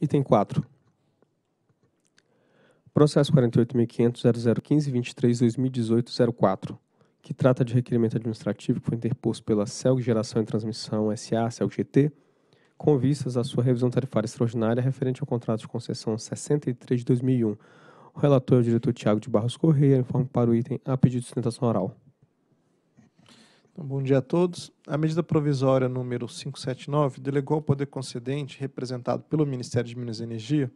Item 4. Processo 48.500.0015.23.2018.04, que trata de requerimento administrativo que foi interposto pela CELG Geração e Transmissão S.A., CELG-GT, com vistas à sua revisão tarifária extraordinária referente ao contrato de concessão 63 de 2001. O relator é o diretor Tiago de Barros Correia, informe para o item a pedido de sustentação oral bom dia a todos. A medida provisória número 579 delegou ao Poder Concedente, representado pelo Ministério de Minas e Energia,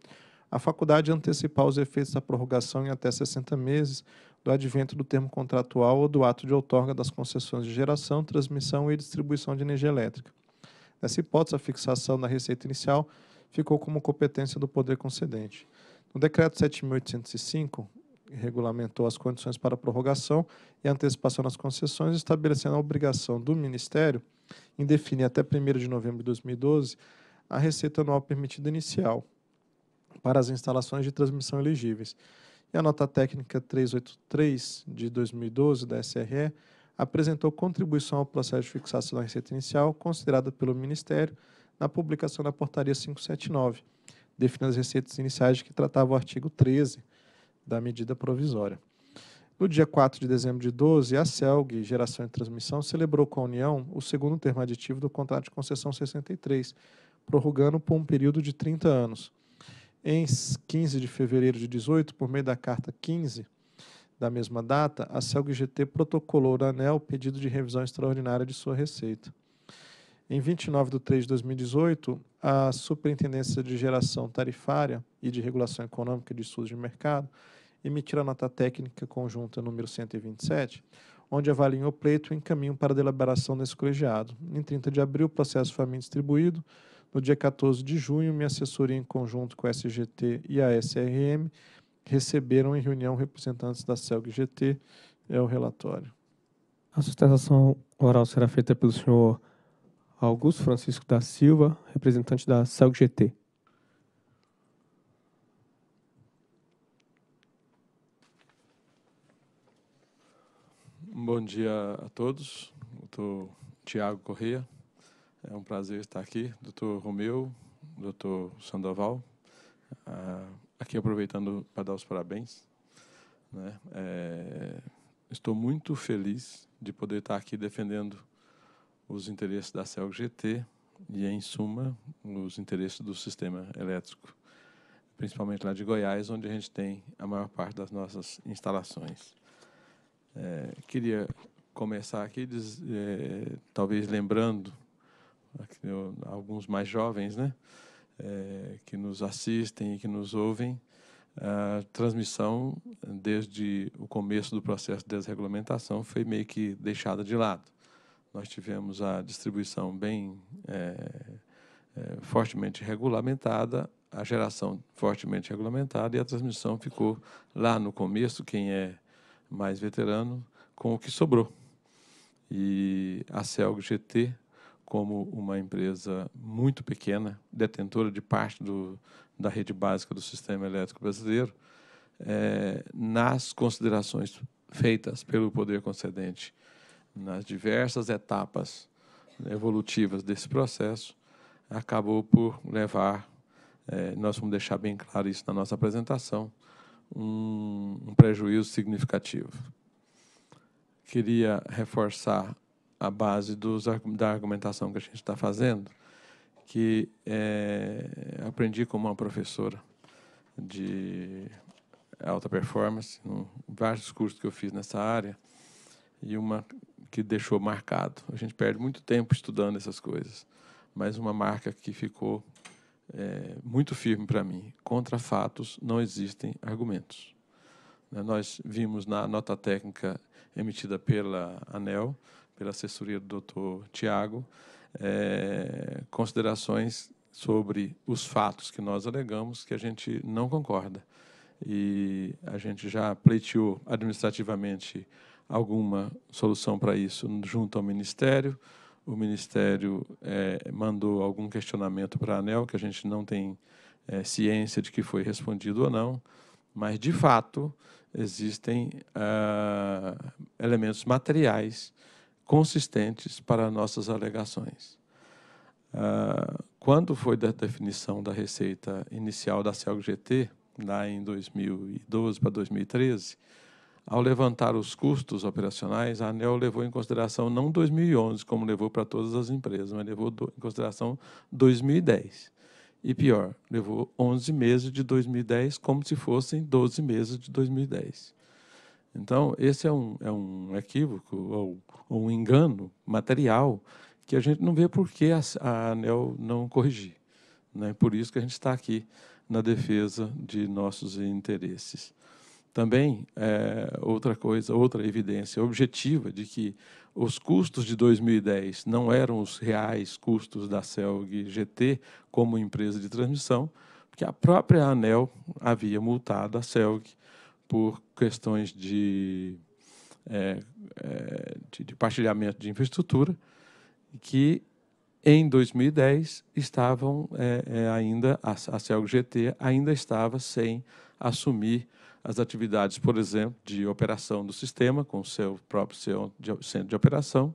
a faculdade de antecipar os efeitos da prorrogação em até 60 meses do advento do termo contratual ou do ato de outorga das concessões de geração, transmissão e distribuição de energia elétrica. Nessa hipótese, a fixação da receita inicial ficou como competência do Poder Concedente. No Decreto 7.805, regulamentou as condições para prorrogação e antecipação das concessões, estabelecendo a obrigação do Ministério em definir até 1 de novembro de 2012 a receita anual permitida inicial para as instalações de transmissão elegíveis. E a nota técnica 383 de 2012 da SRE apresentou contribuição ao processo de fixação da receita inicial considerada pelo Ministério na publicação da Portaria 579, definindo as receitas iniciais de que tratava o artigo 13 da medida provisória. No dia 4 de dezembro de 12, a CELG, Geração e Transmissão, celebrou com a União o segundo termo aditivo do contrato de concessão 63, prorrogando por um período de 30 anos. Em 15 de fevereiro de 18, por meio da Carta 15 da mesma data, a CELG GT protocolou na ANEL pedido de revisão extraordinária de sua receita. Em 29 de 3 de 2018, a Superintendência de Geração Tarifária e de Regulação Econômica de Estudos de Mercado emitir a nota técnica conjunta número 127, onde avaliam o pleito em caminho para a deliberação desse colegiado. Em 30 de abril, o processo foi a mim distribuído. No dia 14 de junho, minha assessoria, em conjunto com a SGT e a SRM, receberam em reunião representantes da CELG-GT. É o relatório. A sustentação oral será feita pelo senhor Augusto Francisco da Silva, representante da GT. Bom dia a todos. Doutor Tiago Corrêa, é um prazer estar aqui. Doutor Romeu, doutor Sandoval, ah, aqui aproveitando para dar os parabéns. Né? É, estou muito feliz de poder estar aqui defendendo os interesses da CELG-GT e, em suma, os interesses do sistema elétrico, principalmente lá de Goiás, onde a gente tem a maior parte das nossas instalações. É, queria começar aqui, diz, é, talvez lembrando eu, alguns mais jovens, né, é, que nos assistem e que nos ouvem, a transmissão desde o começo do processo de desregulamentação foi meio que deixada de lado nós tivemos a distribuição bem é, é, fortemente regulamentada, a geração fortemente regulamentada e a transmissão ficou lá no começo, quem é mais veterano, com o que sobrou. E a Celg GT, como uma empresa muito pequena, detentora de parte do, da rede básica do sistema elétrico brasileiro, é, nas considerações feitas pelo poder concedente nas diversas etapas evolutivas desse processo, acabou por levar, é, nós vamos deixar bem claro isso na nossa apresentação, um, um prejuízo significativo. Queria reforçar a base dos, da argumentação que a gente está fazendo, que é, aprendi com uma professora de alta performance, em vários cursos que eu fiz nessa área, e uma que deixou marcado. A gente perde muito tempo estudando essas coisas, mas uma marca que ficou é, muito firme para mim: contra fatos não existem argumentos. Né, nós vimos na nota técnica emitida pela ANEL, pela assessoria do doutor Tiago, é, considerações sobre os fatos que nós alegamos que a gente não concorda. E a gente já pleiteou administrativamente alguma solução para isso junto ao Ministério. O Ministério é, mandou algum questionamento para a ANEL, que a gente não tem é, ciência de que foi respondido ou não, mas, de fato, existem ah, elementos materiais consistentes para nossas alegações. Ah, quando foi da definição da receita inicial da CELG-GT, lá em 2012 para 2013, ao levantar os custos operacionais, a ANEL levou em consideração não 2011, como levou para todas as empresas, mas levou em consideração 2010. E pior, levou 11 meses de 2010 como se fossem 12 meses de 2010. Então, esse é um, é um equívoco ou, ou um engano material que a gente não vê por que a, a ANEL não corrigir. Né? Por isso que a gente está aqui na defesa de nossos interesses também é, outra coisa, outra evidência objetiva de que os custos de 2010 não eram os reais custos da CELG GT como empresa de transmissão, porque a própria ANEL havia multado a CELG por questões de, é, é, de, de partilhamento de infraestrutura, que em 2010 estavam é, é, ainda a, a CELG GT ainda estava sem assumir as atividades, por exemplo, de operação do sistema, com o seu próprio centro de operação,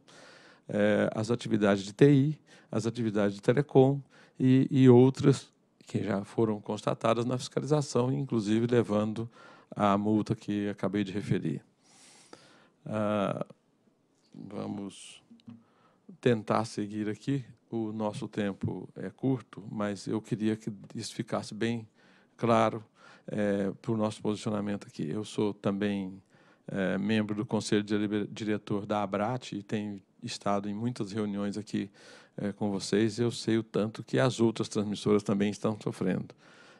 eh, as atividades de TI, as atividades de telecom e, e outras que já foram constatadas na fiscalização, inclusive levando à multa que acabei de referir. Ah, vamos tentar seguir aqui. O nosso tempo é curto, mas eu queria que isso ficasse bem claro é, para o nosso posicionamento aqui. Eu sou também é, membro do conselho diretor da Abrat e tenho estado em muitas reuniões aqui é, com vocês. Eu sei o tanto que as outras transmissoras também estão sofrendo.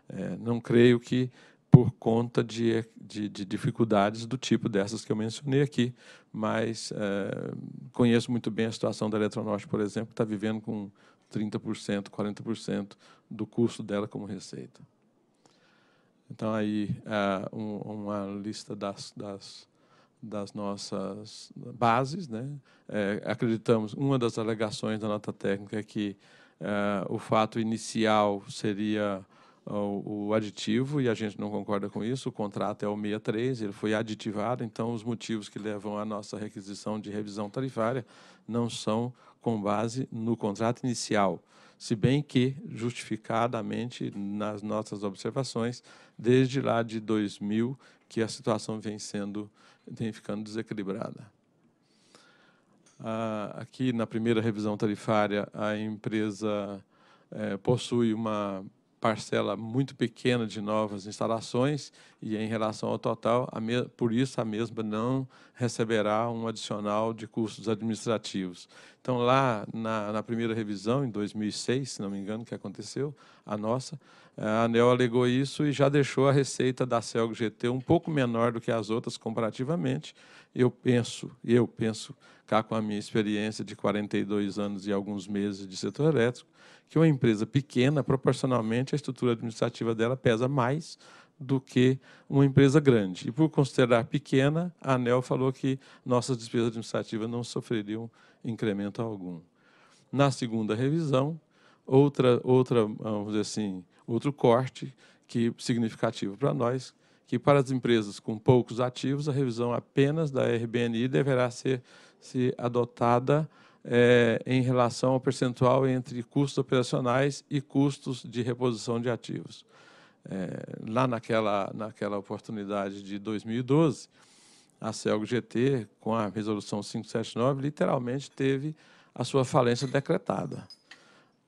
É, não creio que por conta de, de, de, dificuldades do tipo dessas que eu mencionei aqui, mas é, conheço muito bem a situação da Eletronorte, por exemplo, que está vivendo com 30%, 40% do custo dela como receita. Então, aí, é uma lista das, das, das nossas bases. Né? É, acreditamos, uma das alegações da nota técnica é que é, o fato inicial seria é, o, o, aditivo, e a gente não concorda com isso, o contrato é o 63, ele foi aditivado, então os motivos que levam à nossa requisição de revisão tarifária não são com base no contrato inicial, se bem que, justificadamente, nas nossas observações, desde lá de 2000, que a situação vem sendo, vem ficando desequilibrada. Ah, aqui, na primeira revisão tarifária, a empresa é, possui uma parcela muito pequena de novas instalações e em relação ao total, por isso a mesma não receberá um adicional de custos administrativos. Então lá na, na, primeira revisão em 2006, se não me engano, que aconteceu a nossa, a ANEL alegou isso e já deixou a receita da CELG GT um pouco menor do que as outras comparativamente eu penso, eu penso, cá com a minha experiência de 42 anos e alguns meses de setor elétrico, que uma empresa pequena, proporcionalmente, a estrutura administrativa dela pesa mais do que uma empresa grande. E por considerar pequena, a ANEL falou que nossas despesas administrativas não sofreriam incremento algum. Na segunda revisão, outra, outra vamos dizer assim, outro corte que significativo para nós, que para as empresas com poucos ativos, a revisão apenas da RBNI deverá ser se adotada é, em relação ao percentual entre custos operacionais e custos de reposição de ativos. É, lá naquela, naquela oportunidade de 2012, a CELG GT, com a resolução 579, literalmente teve a sua falência decretada.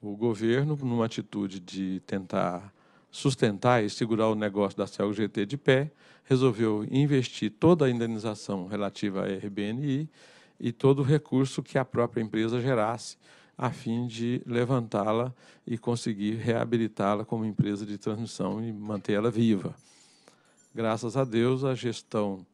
O governo, numa atitude de tentar sustentar e segurar o negócio da GT de pé, resolveu investir toda a indenização relativa à RBNI e todo o recurso que a própria empresa gerasse, a fim de levantá-la e conseguir reabilitá-la como empresa de transmissão e manter ela viva. Graças a Deus, a gestão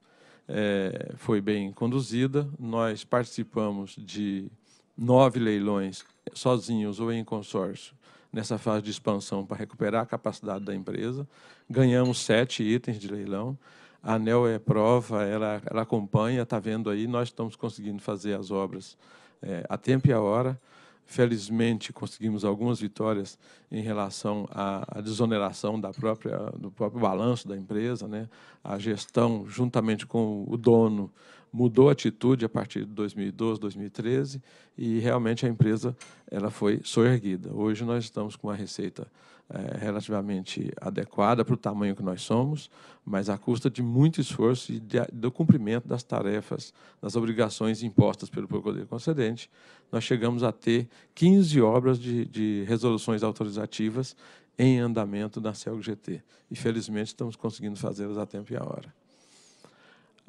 é, foi bem conduzida. Nós participamos de nove leilões sozinhos ou em consórcio nessa fase de expansão para recuperar a capacidade da empresa. Ganhamos sete itens de leilão. A ANEL é prova, ela, ela acompanha, está vendo aí, nós estamos conseguindo fazer as obras é, a tempo e a hora. Felizmente, conseguimos algumas vitórias em relação à, à desoneração da própria, do próprio balanço da empresa, né? a gestão, juntamente com o dono, mudou a atitude a partir de 2012, 2013 e realmente a empresa ela foi soerguida. Hoje nós estamos com uma receita é, relativamente adequada para o tamanho que nós somos, mas à custa de muito esforço e de, do cumprimento das tarefas, das obrigações impostas pelo Poder Concedente, nós chegamos a ter 15 obras de, de resoluções autorizativas em andamento na CELGT. E, felizmente, estamos conseguindo fazê-las a tempo e a hora.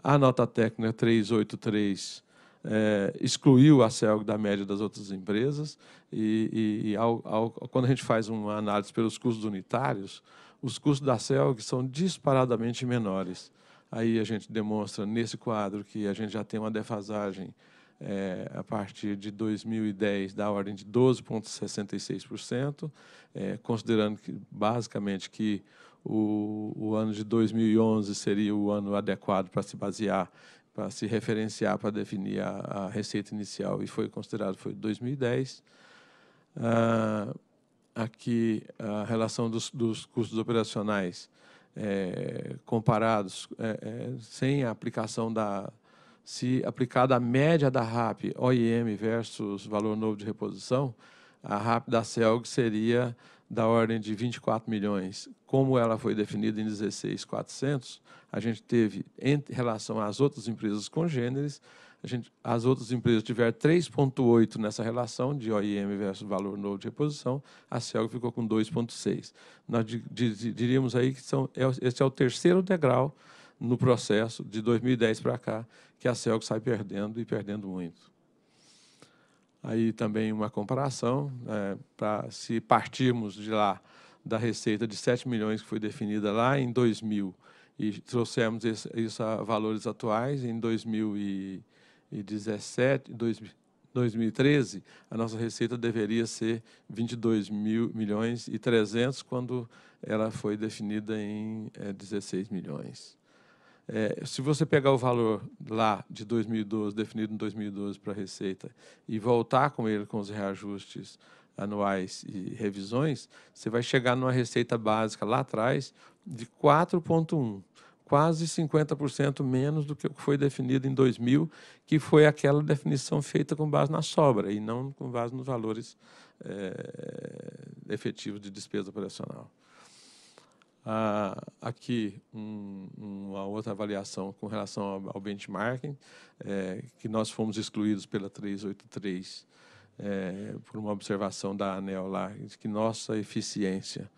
A nota técnica 383 é, excluiu a CELG da média das outras empresas e, e, e ao, ao, quando a gente faz uma análise pelos custos unitários, os custos da CELG são disparadamente menores. Aí a gente demonstra nesse quadro que a gente já tem uma defasagem é, a partir de 2010 da ordem de 12,66%, é, considerando que, basicamente que o, o ano de 2011 seria o ano adequado para se basear, para se referenciar, para definir a, a receita inicial, e foi considerado foi 2010. Ah, aqui a relação dos, dos custos operacionais é, comparados, é, é, sem a aplicação da, se aplicada a média da RAP, OIM versus valor novo de reposição, a RAP da CELG seria da ordem de 24 milhões, como ela foi definida em 16,400, a gente teve, em relação às outras empresas congêneres, gente, as outras empresas tiveram 3,8 nessa relação de OIM versus valor novo de reposição, a Celg ficou com 2,6. Nós diríamos aí que são, é esse é o terceiro degrau no processo de 2010 para cá que a Celg sai perdendo e perdendo muito. Aí também uma comparação, é, para se partirmos de lá da receita de 7 milhões que foi definida lá em 2000 e trouxermos isso a valores atuais em 2017, 2013, a nossa receita deveria ser 22 mil milhões e 300 quando ela foi definida em é, 16 milhões. É, se você pegar o valor lá de 2012, definido em 2012 para a Receita, e voltar com ele com os reajustes anuais e revisões, você vai chegar numa receita básica lá atrás de 4,1, quase 50% menos do que foi definido em 2000, que foi aquela definição feita com base na sobra e não com base nos valores é, efetivos de despesa operacional. Ah, aqui um, uma outra avaliação com relação ao, ao benchmarking, é, que nós fomos excluídos pela 383 é, por uma observação da ANEL lá, de que nossa eficiência,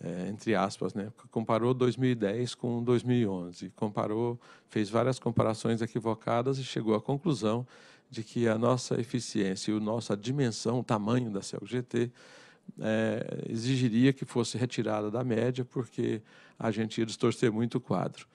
é, entre aspas, né, comparou 2010 com 2011, comparou, fez várias comparações equivocadas e chegou à conclusão de que a nossa eficiência e a nossa dimensão, o tamanho da CLGT, é, exigiria que fosse retirada da média, porque a gente ia distorcer muito o quadro.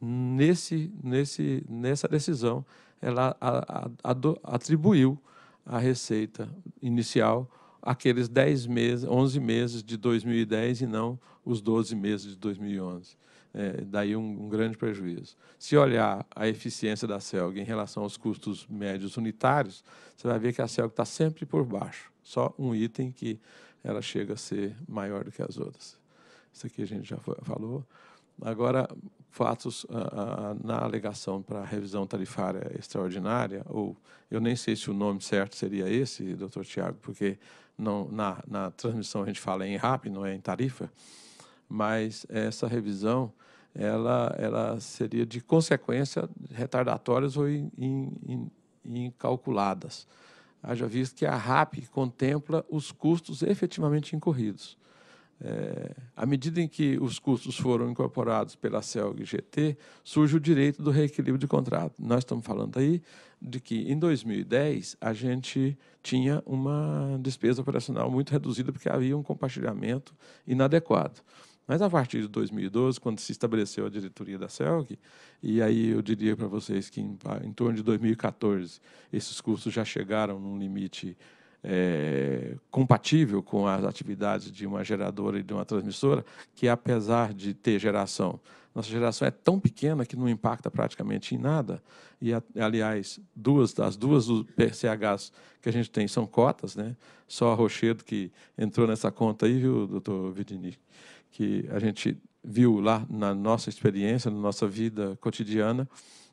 Nesse, nesse, nessa decisão, ela a, a, atribuiu a receita inicial aqueles 10 meses, 11 meses de 2010 e não os 12 meses de 2011. É, daí um, um, grande prejuízo. Se olhar a eficiência da CELG em relação aos custos médios unitários, você vai ver que a CELG está sempre por baixo. Só um item que ela chega a ser maior do que as outras. Isso aqui a gente já falou. Agora, fatos ah, ah, na alegação para revisão tarifária extraordinária, ou eu nem sei se o nome certo seria esse, doutor Tiago, porque não, na, na transmissão a gente fala em RAP, não é em tarifa, mas essa revisão ela, ela seria de consequência retardatórias ou in, in, in, incalculadas haja visto que a RAP contempla os custos efetivamente incorridos. É, à medida em que os custos foram incorporados pela CELG GT, surge o direito do reequilíbrio de contrato. Nós estamos falando aí de que, em 2010, a gente tinha uma despesa operacional muito reduzida porque havia um compartilhamento inadequado. Mas a partir de 2012, quando se estabeleceu a diretoria da CELG, e aí eu diria para vocês que em, ah, em, torno de 2014 esses cursos já chegaram num limite é, compatível com as atividades de uma geradora e de uma transmissora, que apesar de ter geração, nossa geração é tão pequena que não impacta praticamente em nada. E, aliás, duas das duas PCHs que a gente tem são cotas, né? Só a Rochedo que entrou nessa conta aí, viu, doutor Vidinic? que a gente viu lá na nossa experiência, na nossa vida cotidiana,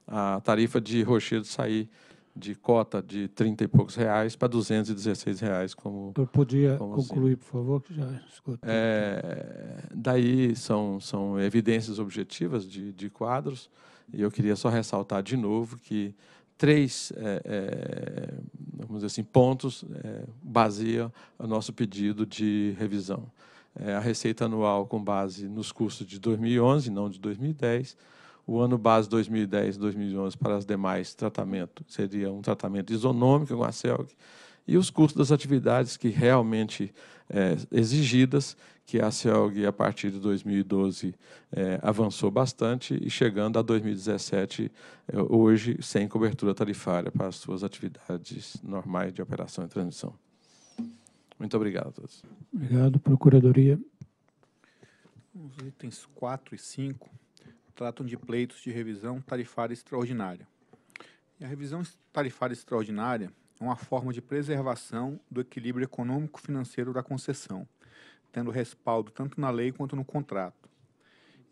a tarifa de rochedo sair de cota de 30 e poucos reais para 216 reais como eu podia como assim. concluir assim. por favor que já escutei. É, daí são são evidências objetivas de, de quadros e eu queria só ressaltar de novo que três é, é, vamos dizer assim pontos é, baseia o nosso pedido de revisão é, a receita anual com base nos custos de 2011, não de 2010. O ano base 2010 2011 para as demais tratamento seria um tratamento isonômico com a CELG e os custos das atividades que realmente é, exigidas, que a CELG, a partir de 2012, é, avançou bastante e chegando a 2017, é, hoje, sem cobertura tarifária para as suas atividades normais de operação e transmissão. Muito obrigado a todos. Obrigado, Procuradoria. Os itens 4 e 5 tratam de pleitos de revisão tarifária extraordinária. E a revisão tarifária extraordinária é uma forma de preservação do equilíbrio econômico-financeiro da concessão, tendo respaldo tanto na lei quanto no contrato.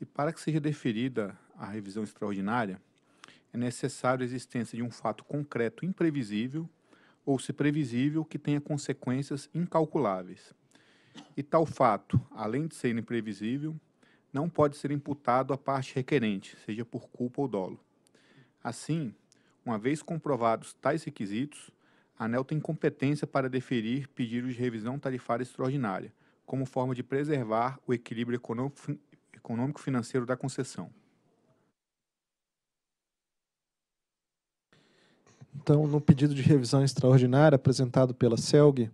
E para que seja deferida a revisão extraordinária, é necessário a existência de um fato concreto imprevisível ou se previsível que tenha consequências incalculáveis. E tal fato, além de ser imprevisível, não pode ser imputado à parte requerente, seja por culpa ou dolo. Assim, uma vez comprovados tais requisitos, a ANEL tem competência para deferir pedidos de revisão tarifária extraordinária, como forma de preservar o equilíbrio econômico-financeiro da concessão. Então, no pedido de revisão extraordinária apresentado pela CELG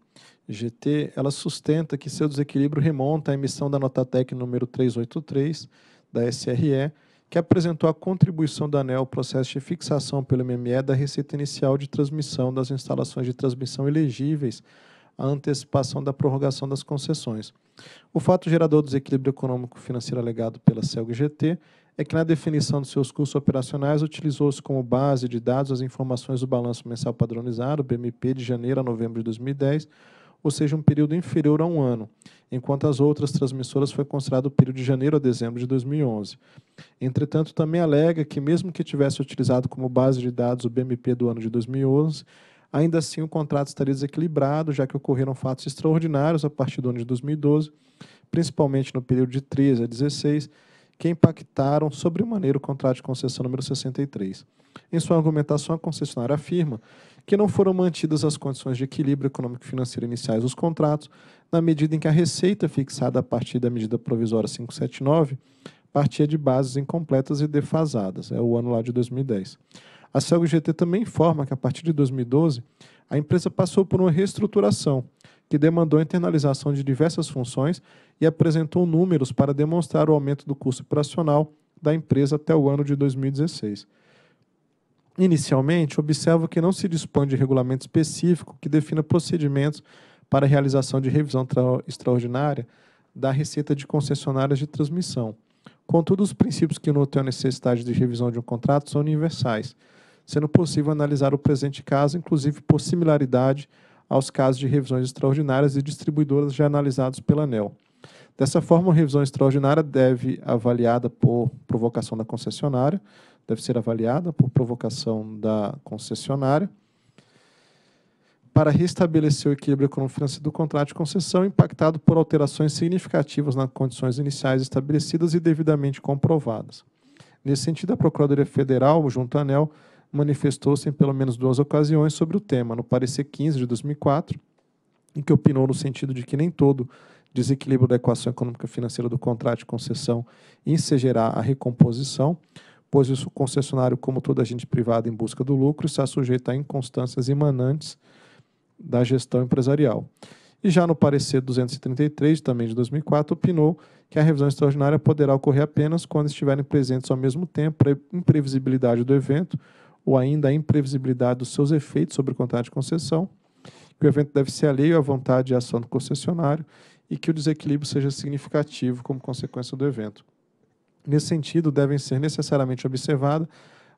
GT, ela sustenta que seu desequilíbrio remonta à emissão da nota técnica número 383 da SRE, que apresentou a contribuição do ANEL ao processo de fixação pelo MME da receita inicial de transmissão das instalações de transmissão elegíveis à antecipação da prorrogação das concessões. O fato gerador do desequilíbrio econômico financeiro alegado pela CELG GT é que na definição dos seus custos operacionais utilizou-se como base de dados as informações do balanço mensal padronizado, BMP, de janeiro a novembro de 2010, ou seja, um período inferior a um ano, enquanto as outras transmissoras foi considerado o período de janeiro a dezembro de 2011. Entretanto, também alega que mesmo que tivesse utilizado como base de dados o BMP do ano de 2011, ainda assim o contrato estaria desequilibrado, já que ocorreram fatos extraordinários a partir do ano de 2012, principalmente no período de 13 a 16, que impactaram sobremaneira o contrato de concessão número 63. Em sua argumentação, a concessionária afirma que não foram mantidas as condições de equilíbrio econômico-financeiro iniciais dos contratos, na medida em que a receita fixada a partir da medida provisória 579 partia de bases incompletas e defasadas, é o ano lá de 2010. A CELGT também informa que, a partir de 2012, a empresa passou por uma reestruturação, que demandou a internalização de diversas funções e apresentou números para demonstrar o aumento do custo operacional da empresa até o ano de 2016. Inicialmente, observo que não se dispõe de regulamento específico que defina procedimentos para a realização de revisão extraordinária da receita de concessionárias de transmissão. Contudo, os princípios que notam a necessidade de revisão de um contrato são universais, sendo possível analisar o presente caso, inclusive por similaridade aos casos de revisões extraordinárias e distribuidoras já analisados pela ANEL. Dessa forma, a revisão extraordinária deve avaliada por provocação da concessionária, deve ser avaliada por provocação da concessionária, para restabelecer o equilíbrio econômico do contrato de concessão impactado por alterações significativas nas condições iniciais estabelecidas e devidamente comprovadas. Nesse sentido, a Procuradoria Federal, junto à ANEL, manifestou-se em pelo menos duas ocasiões sobre o tema, no parecer 15 de 2004, em que opinou no sentido de que nem todo desequilíbrio da equação econômica financeira do contrato de concessão ensejará a recomposição, pois o concessionário, como todo agente privado em busca do lucro, está sujeito a inconstâncias emanantes da gestão empresarial. E já no parecer 233, também de 2004, opinou que a revisão extraordinária poderá ocorrer apenas quando estiverem presentes ao mesmo tempo a imprevisibilidade do evento, ou ainda a imprevisibilidade dos seus efeitos sobre o contrato de concessão, que o evento deve ser alheio à vontade e ação do concessionário e que o desequilíbrio seja significativo como consequência do evento. Nesse sentido, devem ser necessariamente observada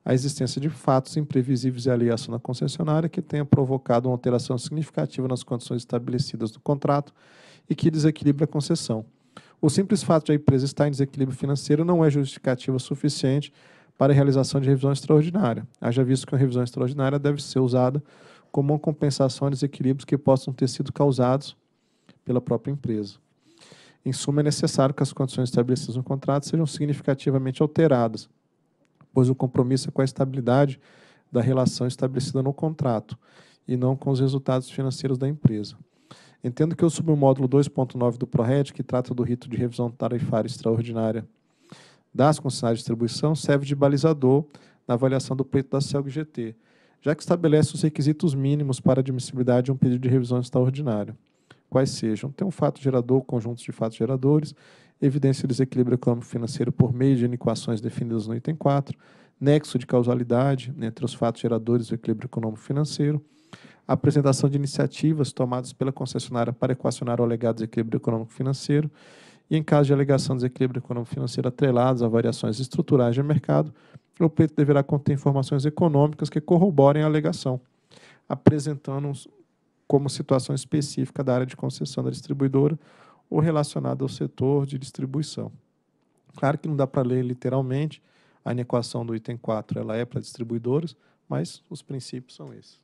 a existência de fatos imprevisíveis e ação da concessionária que tenha provocado uma alteração significativa nas condições estabelecidas do contrato e que desequilibre a concessão. O simples fato de a empresa estar em desequilíbrio financeiro não é justificativa suficiente para a realização de revisão extraordinária, haja visto que a revisão extraordinária deve ser usada como uma compensação a desequilíbrios que possam ter sido causados pela própria empresa. Em suma, é necessário que as condições estabelecidas no contrato sejam significativamente alteradas, pois o compromisso é com a estabilidade da relação estabelecida no contrato e não com os resultados financeiros da empresa. Entendo que o submódulo 2.9 do PRORED, que trata do rito de revisão tarifária extraordinária das concessionárias de distribuição serve de balizador na avaliação do pleito da CELG GT, já que estabelece os requisitos mínimos para admissibilidade de um pedido de revisão extraordinária, quais sejam ter um fato gerador, conjuntos de fatos geradores, evidência do desequilíbrio econômico-financeiro por meio de equações definidas no item 4, nexo de causalidade entre os fatos geradores do equilíbrio econômico-financeiro, apresentação de iniciativas tomadas pela concessionária para equacionar o alegado desequilíbrio econômico-financeiro e, em caso de alegação de desequilíbrio econômico-financeiro atrelados a variações estruturais de mercado, o pleito deverá conter informações econômicas que corroborem a alegação, apresentando como situação específica da área de concessão da distribuidora ou relacionada ao setor de distribuição. Claro que não dá para ler literalmente, a inequação do item 4 ela é para distribuidoras, mas os princípios são esses.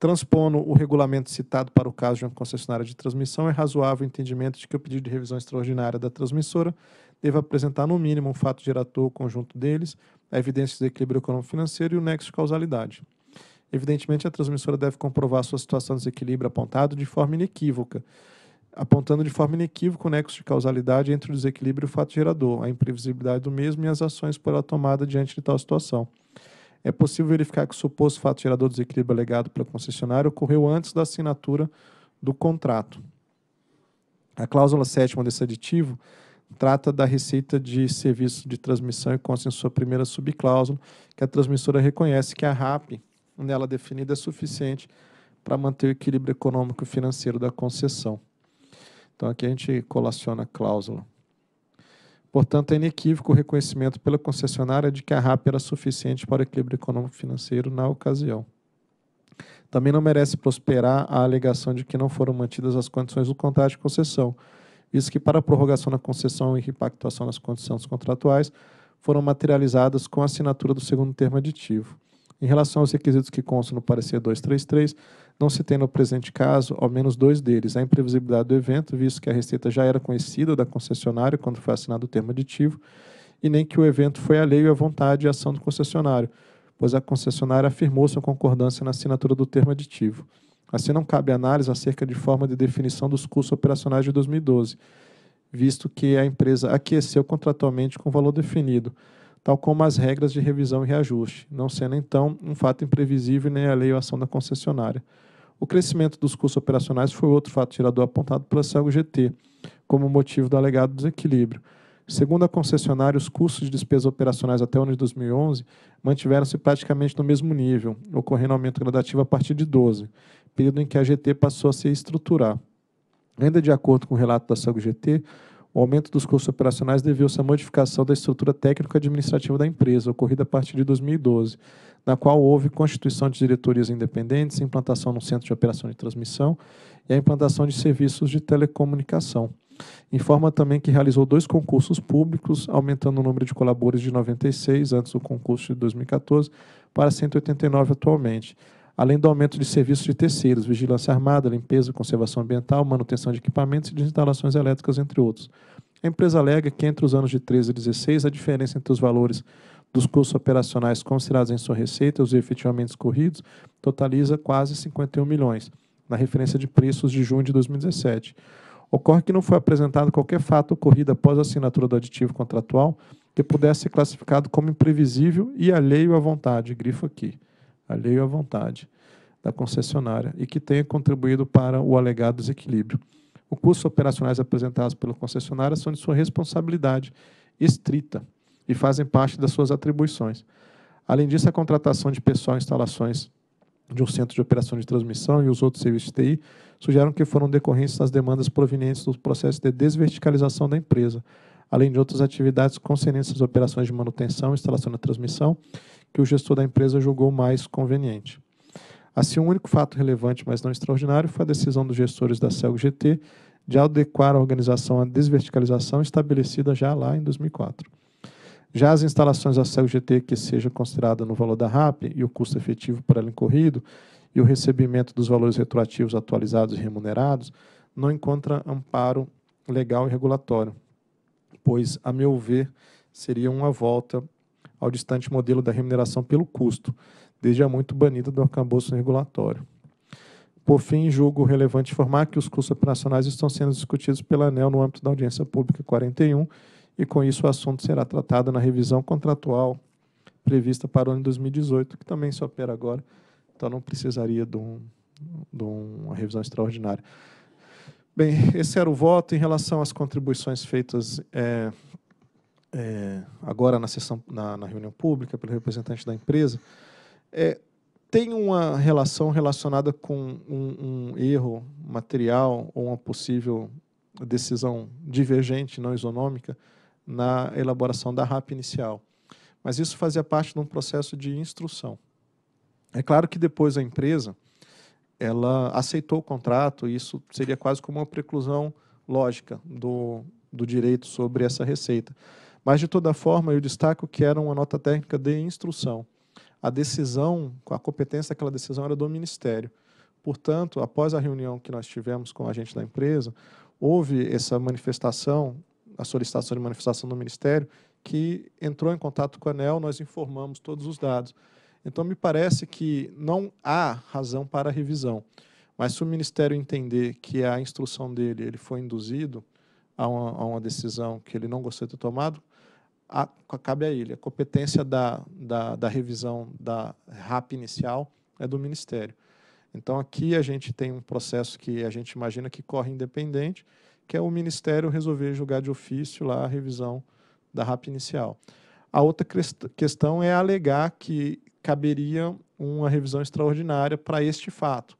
Transpondo o regulamento citado para o caso de uma concessionária de transmissão, é razoável o entendimento de que o pedido de revisão extraordinária da transmissora deve apresentar, no mínimo, um fato gerador, o conjunto deles, a evidência do equilíbrio econômico-financeiro e o nexo de causalidade. Evidentemente, a transmissora deve comprovar sua situação de desequilíbrio apontado de forma inequívoca, apontando de forma inequívoca o nexo de causalidade entre o desequilíbrio e o fato gerador, a imprevisibilidade do mesmo e as ações por ela tomada diante de tal situação é possível verificar que o suposto fato gerador de desequilíbrio alegado pela concessionária ocorreu antes da assinatura do contrato. A cláusula sétima desse aditivo trata da receita de serviços de transmissão e consta em sua primeira subcláusula que a transmissora reconhece que a RAP, nela definida, é suficiente para manter o equilíbrio econômico e financeiro da concessão. Então aqui a gente colaciona a cláusula Portanto, é inequívoco o reconhecimento pela concessionária de que a RAP era suficiente para o equilíbrio econômico-financeiro na ocasião. Também não merece prosperar a alegação de que não foram mantidas as condições do contrato de concessão, visto que para a prorrogação da concessão e repactuação nas condições contratuais foram materializadas com a assinatura do segundo termo aditivo. Em relação aos requisitos que constam no parecer 233, não se tem no presente caso ao menos dois deles: a imprevisibilidade do evento, visto que a receita já era conhecida da concessionária quando foi assinado o termo aditivo, e nem que o evento foi alheio à vontade e ação do concessionário, pois a concessionária afirmou sua concordância na assinatura do termo aditivo. Assim, não cabe análise acerca de forma de definição dos custos operacionais de 2012, visto que a empresa aqueceu contratualmente com valor definido, tal como as regras de revisão e reajuste, não sendo então um fato imprevisível nem alheio à ação da concessionária. O crescimento dos custos operacionais foi outro fato tirador apontado pela Cego gt como motivo do alegado desequilíbrio. Segundo a concessionária, os custos de despesas operacionais até o ano de 2011 mantiveram-se praticamente no mesmo nível, ocorrendo aumento gradativo a partir de 12, período em que a GT passou a se estruturar. Ainda de acordo com o relato da Cego gt o aumento dos custos operacionais deveu-se à modificação da estrutura técnico-administrativa da empresa, ocorrida a partir de 2012, na qual houve constituição de diretorias independentes, implantação no centro de operação de transmissão e a implantação de serviços de telecomunicação. Informa também que realizou dois concursos públicos, aumentando o número de colaboradores de 96, antes do concurso de 2014, para 189 atualmente além do aumento de serviços de terceiros, vigilância armada, limpeza, conservação ambiental, manutenção de equipamentos e de instalações elétricas, entre outros. A empresa alega que entre os anos de 13 e 16, a diferença entre os valores dos custos operacionais considerados em sua receita e os efetivamente corridos totaliza quase 51 milhões, na referência de preços de junho de 2017. Ocorre que não foi apresentado qualquer fato ocorrido após a assinatura do aditivo contratual que pudesse ser classificado como imprevisível e alheio à vontade, grifo aqui alheio à vontade da concessionária e que tenha contribuído para o alegado desequilíbrio. Os custos operacionais apresentados pela concessionária são de sua responsabilidade estrita e fazem parte das suas atribuições. Além disso, a contratação de pessoal e instalações de um centro de operação de transmissão e os outros serviços de TI sugeram que foram decorrentes das demandas provenientes do processo de desverticalização da empresa, além de outras atividades concernentes às operações de manutenção, instalação da transmissão que o gestor da empresa julgou mais conveniente. Assim, o um único fato relevante, mas não extraordinário, foi a decisão dos gestores da CELG-GT de adequar a organização à desverticalização estabelecida já lá em 2004. Já as instalações da CELG-GT, que seja considerada no valor da RAP e o custo efetivo para ela incorrido, e o recebimento dos valores retroativos atualizados e remunerados, não encontra amparo legal e regulatório, pois, a meu ver, seria uma volta ao distante modelo da remuneração pelo custo, desde há muito banido do arcabouço regulatório. Por fim, julgo relevante informar que os custos operacionais estão sendo discutidos pela ANEL no âmbito da audiência pública 41 e, com isso, o assunto será tratado na revisão contratual prevista para o ano de 2018, que também se opera agora, então não precisaria de, um, de uma revisão extraordinária. Bem, esse era o voto em relação às contribuições feitas é, é, agora na sessão, na, na, reunião pública, pelo representante da empresa, é, tem uma relação relacionada com um, um erro material ou uma possível decisão divergente, não isonômica, na elaboração da RAP inicial. Mas isso fazia parte de um processo de instrução. É claro que depois a empresa ela aceitou o contrato e isso seria quase como uma preclusão lógica do, do direito sobre essa receita. Mas, de toda forma, eu destaco que era uma nota técnica de instrução. A decisão, a competência daquela decisão era do Ministério. Portanto, após a reunião que nós tivemos com a gente da empresa, houve essa manifestação, a solicitação de manifestação do Ministério, que entrou em contato com a ANEL, nós informamos todos os dados. Então, me parece que não há razão para revisão. Mas se o Ministério entender que a instrução dele ele foi induzido a uma, a uma decisão que ele não gostaria de ter tomado, a, cabe a ele. A competência da, da, da revisão da RAP inicial é do Ministério. Então, aqui a gente tem um processo que a gente imagina que corre independente, que é o Ministério resolver julgar de ofício lá a revisão da RAP inicial. A outra questão é alegar que caberia uma revisão extraordinária para este fato.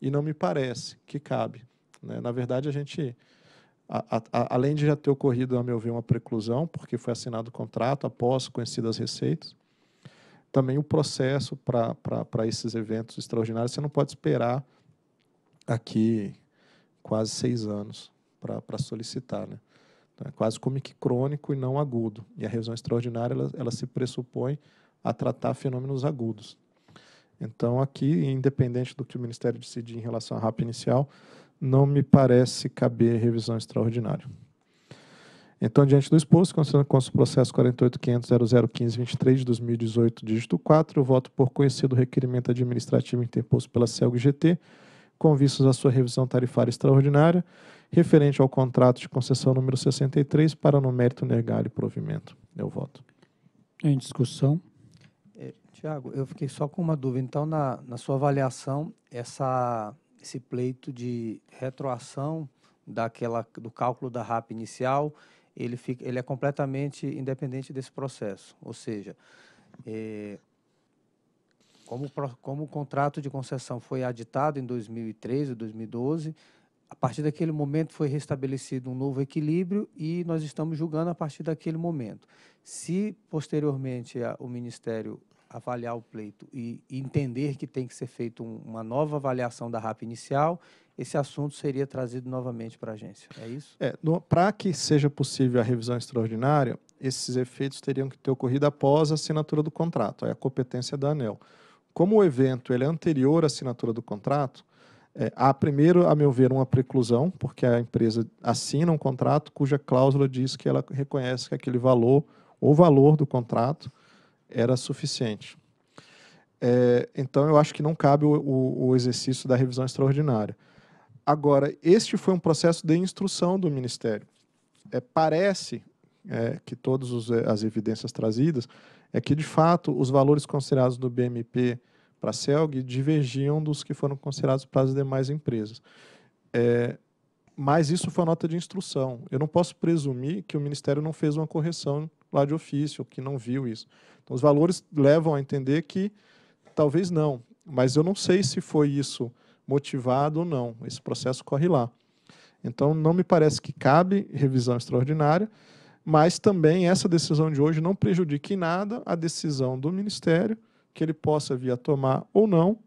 E não me parece que cabe. Né? Na verdade, a gente a, a, além de já ter ocorrido, a meu ver, uma preclusão, porque foi assinado o contrato após conhecidas receitas, também o processo para esses eventos extraordinários, você não pode esperar aqui quase seis anos para solicitar, né? Então, é quase como que crônico e não agudo. E a revisão extraordinária, ela, ela se pressupõe a tratar fenômenos agudos. Então, aqui, independente do que o Ministério decidir em relação à RAP inicial, não me parece caber revisão extraordinária. Então, diante do exposto, considerando o processo 48.500.0015.23 de 2018, dígito 4, eu voto por conhecido o requerimento administrativo interposto pela CELG-GT, com vistas à sua revisão tarifária extraordinária, referente ao contrato de concessão número 63, para no mérito negar e provimento. Eu voto. Em discussão. É, Tiago, eu fiquei só com uma dúvida. Então, na, na sua avaliação, essa esse pleito de retroação daquela do cálculo da RAP inicial, ele fica, ele é completamente independente desse processo, ou seja, é, como, como o contrato de concessão foi aditado em 2013, 2012, a partir daquele momento foi restabelecido um novo equilíbrio e nós estamos julgando a partir daquele momento. Se posteriormente a, o Ministério avaliar o pleito e entender que tem que ser feita uma nova avaliação da RAP inicial, esse assunto seria trazido novamente para a agência. É isso? É, para que seja possível a revisão extraordinária, esses efeitos teriam que ter ocorrido após a assinatura do contrato, é a competência é da ANEL. Como o evento ele é anterior à assinatura do contrato, é, há primeiro, a meu ver, uma preclusão, porque a empresa assina um contrato cuja cláusula diz que ela reconhece que aquele valor, ou valor do contrato, era suficiente. É, então, eu acho que não cabe o, o, o, exercício da revisão extraordinária. Agora, este foi um processo de instrução do Ministério. É, parece é, que todas é, as evidências trazidas é que, de fato, os valores considerados do BMP para a CELG divergiam dos que foram considerados para as demais empresas. É, mas isso foi nota de instrução. Eu não posso presumir que o Ministério não fez uma correção lá de ofício, que não viu isso. Então, os valores levam a entender que talvez não, mas eu não sei se foi isso motivado ou não. Esse processo corre lá. Então, não me parece que cabe revisão extraordinária, mas também essa decisão de hoje não prejudique em nada a decisão do Ministério que ele possa vir a tomar ou não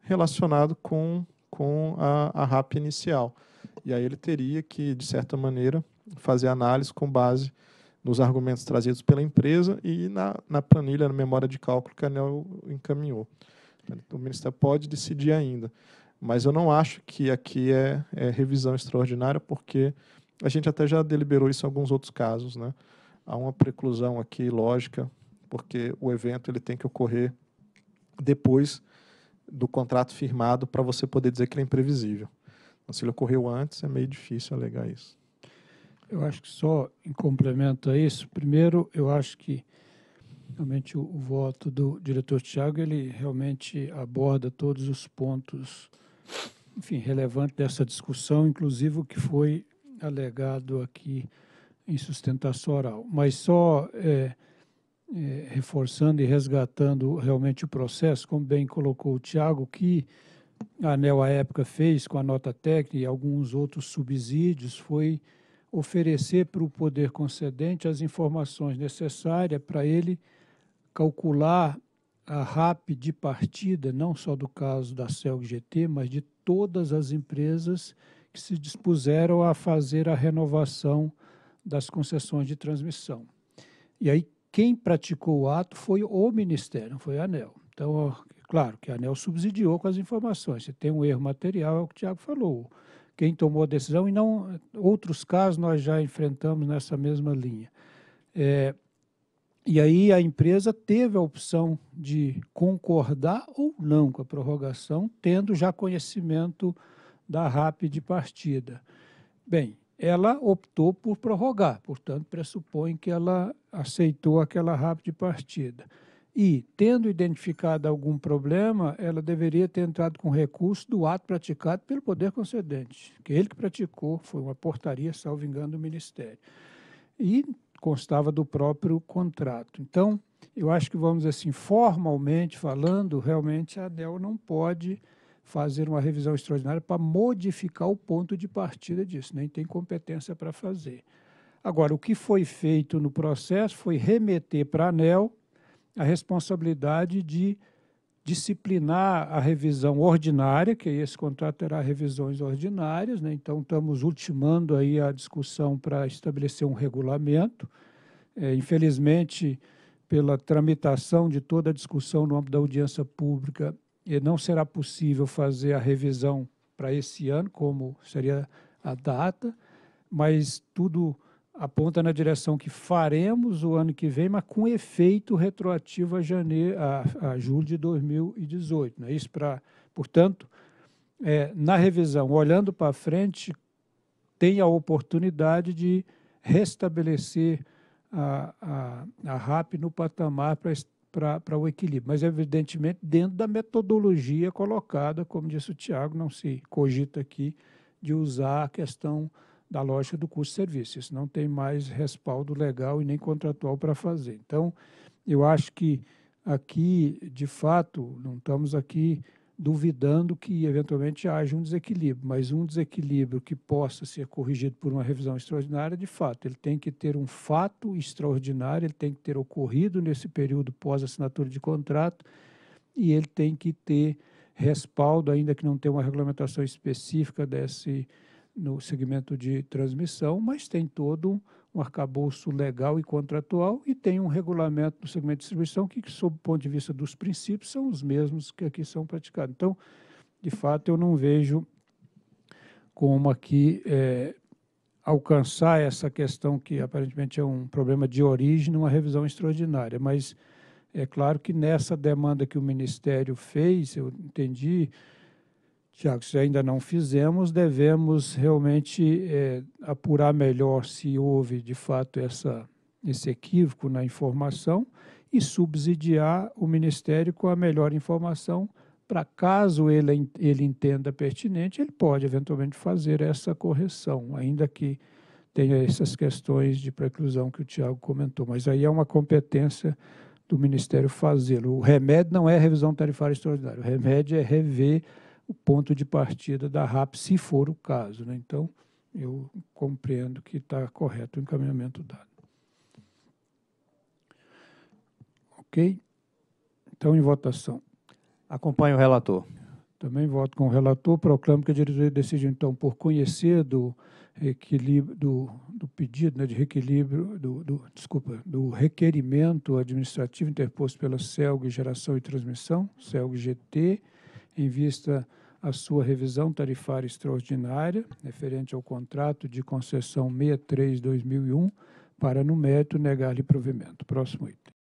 relacionado com, com a, a RAP inicial. E aí ele teria que, de certa maneira, fazer análise com base nos argumentos trazidos pela empresa e na, na planilha, na memória de cálculo que a ANEL encaminhou. O Ministério pode decidir ainda. Mas eu não acho que aqui é, é revisão extraordinária, porque a gente até já deliberou isso em alguns outros casos. Né? Há uma preclusão aqui lógica, porque o evento ele tem que ocorrer depois do contrato firmado para você poder dizer que ele é imprevisível. Então, se ele ocorreu antes, é meio difícil alegar isso. Eu acho que só em complemento a isso, primeiro, eu acho que realmente o, o voto do diretor Tiago, ele realmente aborda todos os pontos, enfim, relevantes dessa discussão, inclusive o que foi alegado aqui em sustentação oral. Mas só é, é, reforçando e resgatando realmente o processo, como bem colocou o Tiago, que a ANEL à época fez com a nota técnica e alguns outros subsídios foi oferecer para o poder concedente as informações necessárias para ele calcular a RAP de partida, não só do caso da CELG-GT, mas de todas as empresas que se dispuseram a fazer a renovação das concessões de transmissão. E aí quem praticou o ato foi o Ministério, não foi a ANEL. Então, claro que a ANEL subsidiou com as informações. Se tem um erro material, é o que o Tiago falou quem tomou a decisão e não outros casos nós já enfrentamos nessa mesma linha. É, e aí a empresa teve a opção de concordar ou não com a prorrogação, tendo já conhecimento da RAP de partida. Bem, ela optou por prorrogar, portanto, pressupõe que ela aceitou aquela RAP de partida e, tendo identificado algum problema, ela deveria ter entrado com recurso do ato praticado pelo poder concedente, que ele que praticou, foi uma portaria, salvo engano, do Ministério. E constava do próprio contrato. Então, eu acho que, vamos assim, formalmente falando, realmente a ANEL não pode fazer uma revisão extraordinária para modificar o ponto de partida disso, nem tem competência para fazer. Agora, o que foi feito no processo foi remeter para a ANEL a responsabilidade de disciplinar a revisão ordinária, que esse contrato terá revisões ordinárias, né? então estamos ultimando aí a discussão para estabelecer um regulamento. É, infelizmente, pela tramitação de toda a discussão no âmbito da audiência pública, eh, não será possível fazer a revisão para esse ano, como seria a data, mas tudo aponta na direção que faremos o ano que vem, mas com efeito retroativo a, janeiro, a, a julho de 2018. Não é isso pra, portanto, é, na revisão, olhando para frente, tem a oportunidade de restabelecer a, a, a RAP no patamar para o equilíbrio, mas evidentemente dentro da metodologia colocada, como disse o Tiago, não se cogita aqui de usar a questão da lógica do custo-serviço. Isso não tem mais respaldo legal e nem contratual para fazer. Então, eu acho que aqui, de fato, não estamos aqui duvidando que eventualmente haja um desequilíbrio, mas um desequilíbrio que possa ser corrigido por uma revisão extraordinária, de fato, ele tem que ter um fato extraordinário, ele tem que ter ocorrido nesse período pós-assinatura de contrato e ele tem que ter respaldo, ainda que não tenha uma regulamentação específica desse no segmento de transmissão, mas tem todo um arcabouço legal e contratual e tem um regulamento no segmento de distribuição que, sob o ponto de vista dos princípios, são os mesmos que aqui são praticados. Então, de fato, eu não vejo como aqui é, alcançar essa questão que aparentemente é um problema de origem, uma revisão extraordinária, mas é claro que nessa demanda que o Ministério fez, eu entendi, Tiago, se ainda não fizemos, devemos realmente é, apurar melhor se houve de fato essa, esse equívoco na informação e subsidiar o Ministério com a melhor informação para caso ele, ele entenda pertinente, ele pode eventualmente fazer essa correção, ainda que tenha essas questões de preclusão que o Tiago comentou. Mas aí é uma competência do Ministério fazê-lo. O remédio não é revisão tarifária extraordinária, o remédio é rever o ponto de partida da RAP, se for o caso. Né? Então, eu compreendo que está correto o encaminhamento dado. Ok? Então, em votação. Acompanho o relator. Também voto com o relator. Proclamo que a diretoria decide, então, por conhecer do equilíbrio do, do pedido né, de reequilíbrio, do, do, desculpa, do requerimento administrativo interposto pela CELG Geração e Transmissão, CELG GT, em vista à sua revisão tarifária extraordinária, referente ao contrato de concessão 63-2001, para, no mérito, negar-lhe provimento. Próximo item.